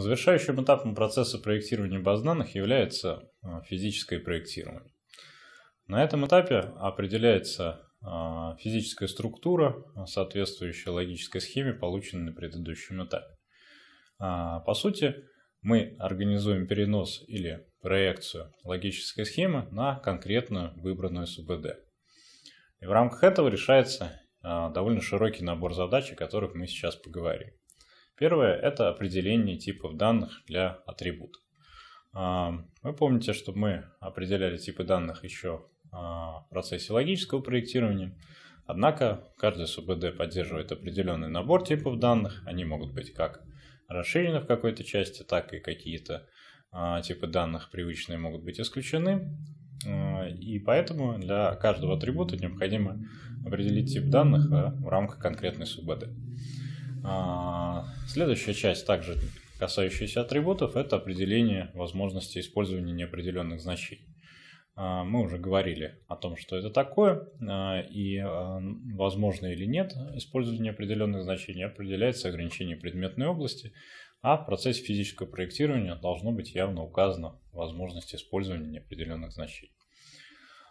Завершающим этапом процесса проектирования баз данных является а, физическое проектирование. На этом этапе определяется а, физическая структура, а, соответствующая логической схеме, полученной на предыдущем этапе. По сути, мы организуем перенос или проекцию логической схемы на конкретную выбранную СУБД. И в рамках этого решается довольно широкий набор задач, о которых мы сейчас поговорим. Первое – это определение типов данных для атрибутов. А, вы помните, что мы определяли типы данных еще а, в процессе логического проектирования. Однако каждый СУБД поддерживает определенный набор типов данных. Они могут быть как расширены в какой-то части, так и какие-то а, типы данных привычные могут быть исключены. И поэтому для каждого атрибута необходимо определить тип данных в рамках конкретной СУБД. А, следующая часть, также касающаяся атрибутов, это определение возможности использования неопределенных значений. А, мы уже говорили о том, что это такое, а, и возможно или нет использование неопределенных значений определяется ограничением предметной области, а в процессе физического проектирования должно быть явно указано возможность использования неопределенных значений.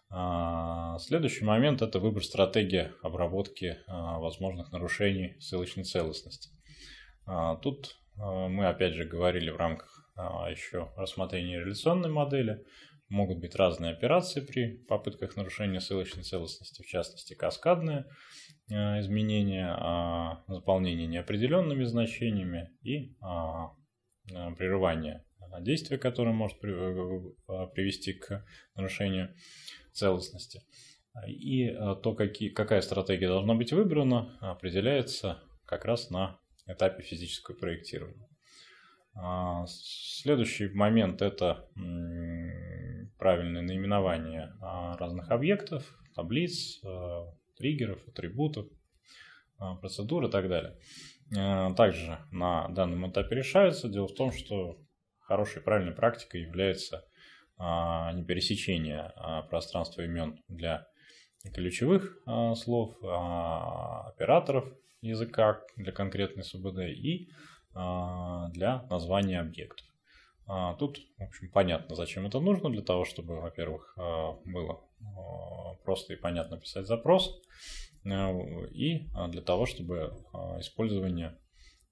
А, следующий момент – это выбор стратегии обработки а, возможных нарушений ссылочной целостности. А, тут мы, опять же, говорили в рамках еще рассмотрения реляционной модели. Могут быть разные операции при попытках нарушения ссылочной целостности, в частности, каскадные изменения, заполнение неопределенными значениями и прерывание действия, которое может э, э, привести к нарушению целостности. И э, то, какие, какая стратегия должна быть выбрана, определяется как раз на этапе физического проектирования. А, следующий момент – это правильное наименование а, разных объектов, таблиц, э, триггеров, атрибутов, а, процедур и так далее. Э, также на данном этапе решаются. Дело в том, что хорошей правильной практикой является а, не пересечение а, пространства имен для ключевых а, слов, операторов языка для конкретной СУБД и для названия объектов. Тут, в общем, понятно, зачем это нужно, для того, чтобы, во-первых, было просто и понятно писать запрос, и для того, чтобы использование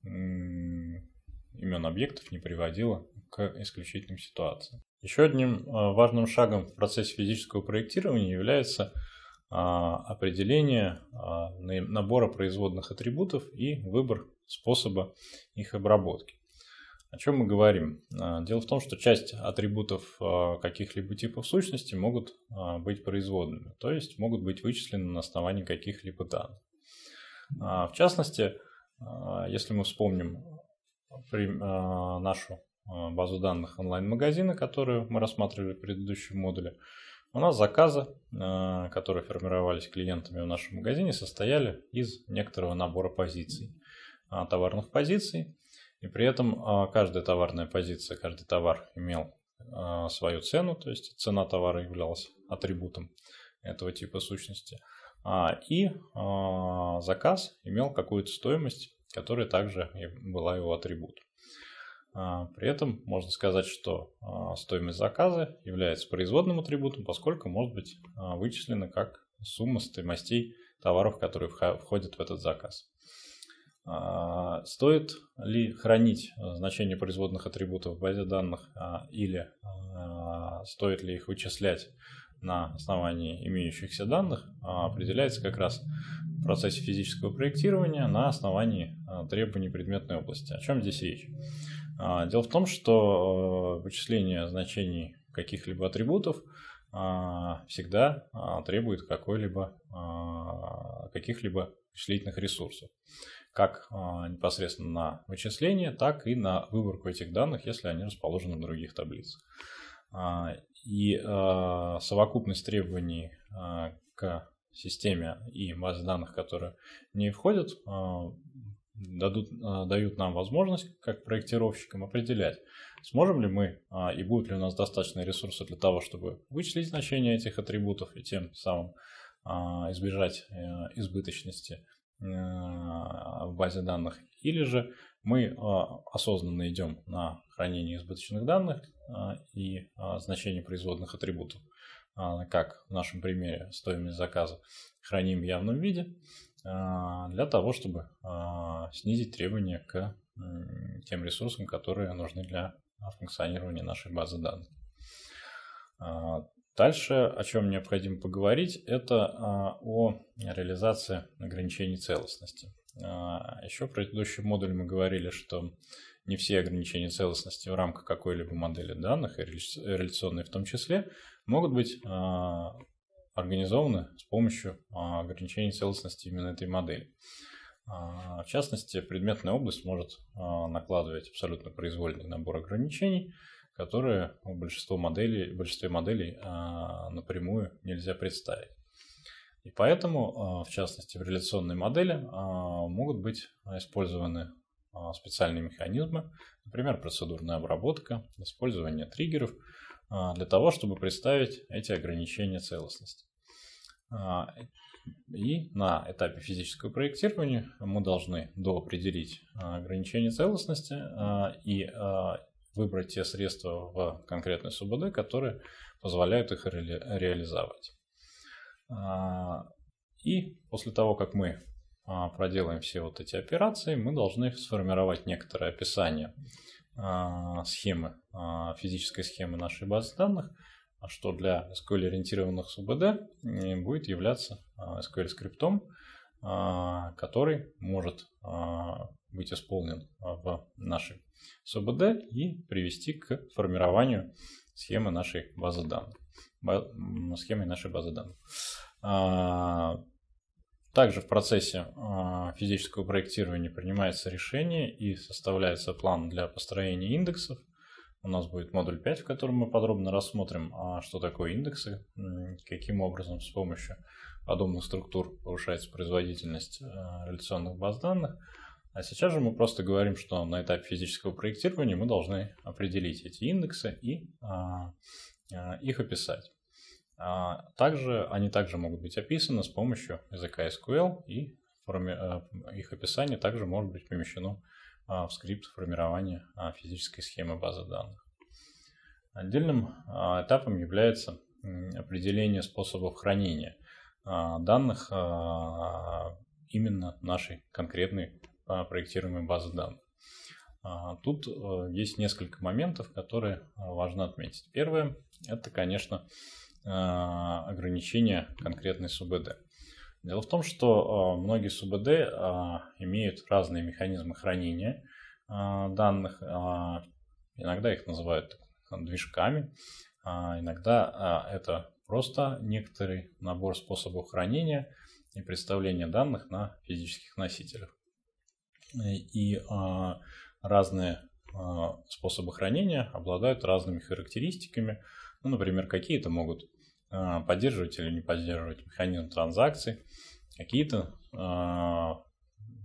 имен объектов не приводило к исключительным ситуациям. Еще одним а, важным шагом в процессе физического проектирования является а, определение а, набора производных атрибутов и выбор способа их обработки. О чем мы говорим? Дело в том, что часть атрибутов каких-либо типов сущности могут быть производными, то есть могут быть вычислены на основании каких-либо данных. В частности, если мы вспомним нашу Э, базу данных онлайн-магазина, которую мы рассматривали в предыдущем модуле, у нас заказы, э, которые формировались клиентами в нашем магазине, состояли из некоторого набора позиций, э, товарных позиций. И при этом каждая товарная позиция, каждый товар имел свою цену, то есть цена товара являлась атрибутом этого типа сущности. А, и заказ имел какую-то стоимость, которая также была его атрибутом. А, при этом можно сказать, что а, стоимость заказа является производным атрибутом, поскольку может быть а, вычислена как сумма стоимостей товаров, которые входят в этот заказ. Стоит ли хранить значение производных атрибутов в базе данных или стоит ли их вычислять на основании имеющихся данных, определяется как раз в процессе физического проектирования на основании требований предметной области. О чем здесь речь? А, дело в том, что э, вычисление значений каких-либо атрибутов а, всегда а, требует какой-либо, каких-либо вычислительных ресурсов. Как непосредственно на вычисление, так и на выборку этих данных, если они расположены в других таблицах. И совокупность требований к системе и базе данных, которые не входят, дадут, а, дают нам возможность, как проектировщикам, определять, сможем ли мы а, и будут ли у нас достаточные ресурсы для того, чтобы вычислить значение этих атрибутов и тем самым а, избежать э, избыточности э, в базе данных, или же мы осознанно идем на хранение избыточных данных и значение производных атрибутов, как в нашем примере стоимость заказа, храним в явном виде, для того, чтобы а, снизить требования к тем ресурсам, которые нужны для функционирования нашей базы данных. А, дальше, о чем необходимо поговорить, это а, о реализации ограничений целостности. Еще в предыдущем модуле мы говорили, что не все ограничения целостности в рамках какой-либо модели данных, и реляционные в том числе, могут быть организованы с помощью ограничений целостности именно этой модели. А, в частности, предметная область может а, накладывать абсолютно произвольный набор ограничений, которые у большинства моделей, в большинстве моделей а, напрямую нельзя представить. И поэтому, в частности, в реляционной модели могут быть использованы специальные механизмы, например, процедурная обработка, использование триггеров, для того, чтобы представить эти ограничения целостности. И на этапе физического проектирования мы должны доопределить а, ограничение целостности а, и а, выбрать те средства в конкретной СУБД, которые позволяют их реализовать. И после того, как мы проделаем все вот эти операции, мы должны сформировать некоторое описание схемы, физической схемы нашей базы данных – а что для SQL-ориентированных СУБД э, будет являться SQL а, скриптом, а, который может быть исполнен в нашей СУБД и привести к формированию схемы нашей базы данных. Схемы нашей базы данных. Также в процессе физического проектирования принимается решение и составляется план для построения индексов – у нас будет модуль 5, в котором мы подробно рассмотрим, а что такое индексы, каким образом с помощью подобных структур повышается производительность э, реляционных баз данных. А сейчас же мы просто говорим, что на этапе физического проектирования мы должны определить эти индексы и а, э, их описать. А также они также могут быть описаны с помощью языка SQL и форме э, их описание также может быть помещено а, в скрипт формирования а, физической схемы базы данных. Отдельным а, этапом является определение способов хранения данных именно нашей конкретной проектируемой базы данных. Тут э, есть несколько моментов, которые важно отметить. Первое – это, конечно, ограничение конкретной СУБД. Дело в том, что а, многие СУБД а, имеют разные механизмы хранения а, данных. Иногда их называют движками, иногда это просто некоторый набор способов хранения и представления данных на физических носителях. И разные способы хранения обладают разными характеристиками. Ну, например, какие-то могут а, поддерживать или не поддерживать механизм транзакций, какие-то, а,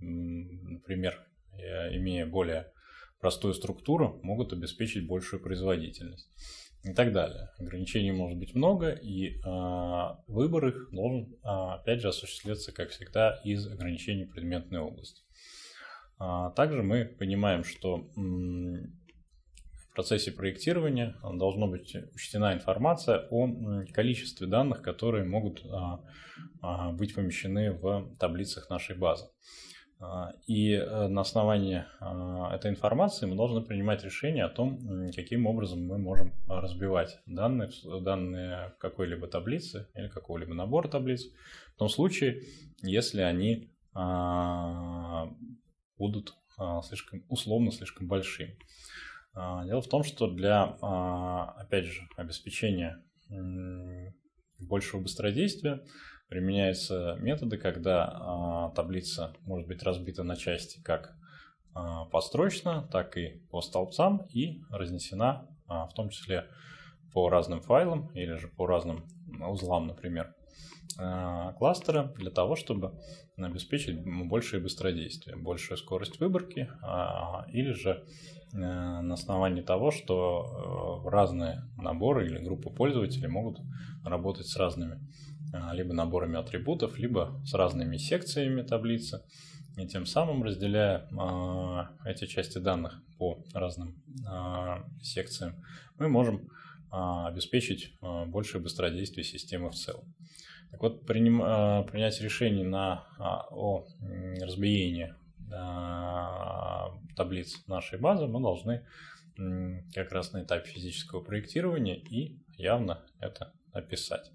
например, э, имея более простую структуру, могут обеспечить большую производительность и так далее. Ограничений может быть много, и а, выбор их должен, опять же, осуществляться, как всегда, из ограничений предметной области. Также мы понимаем, что в процессе проектирования э, должна быть учтена информация о количестве данных, которые могут а, а, быть помещены в таблицах нашей базы. А, и э, на основании этой информации мы должны принимать решение о том, каким образом мы можем разбивать данные, данные какой-либо таблицы или какого-либо набора таблиц, в том случае, если они будут слишком условно слишком большими. А, дело в том, что для, а, опять же, обеспечения большего быстродействия применяются методы, когда а, таблица может быть разбита на части как построчно, так и по столбцам и разнесена в том числе по разным файлам или же по разным узлам, например. Э, кластера для того, чтобы обеспечить большее быстродействие, большую скорость выборки, а, или же э, на основании того, что э, разные наборы или группы пользователей могут работать с разными либо наборами атрибутов, либо с разными секциями таблицы, и тем самым разделяя а, эти части данных по разным а, секциям, мы можем обеспечить большее быстродействие системы в целом. Так вот, приним, а, принять решение на, а, о разбиении а, таблиц нашей базы мы должны как раз на этапе физического проектирования и явно это описать.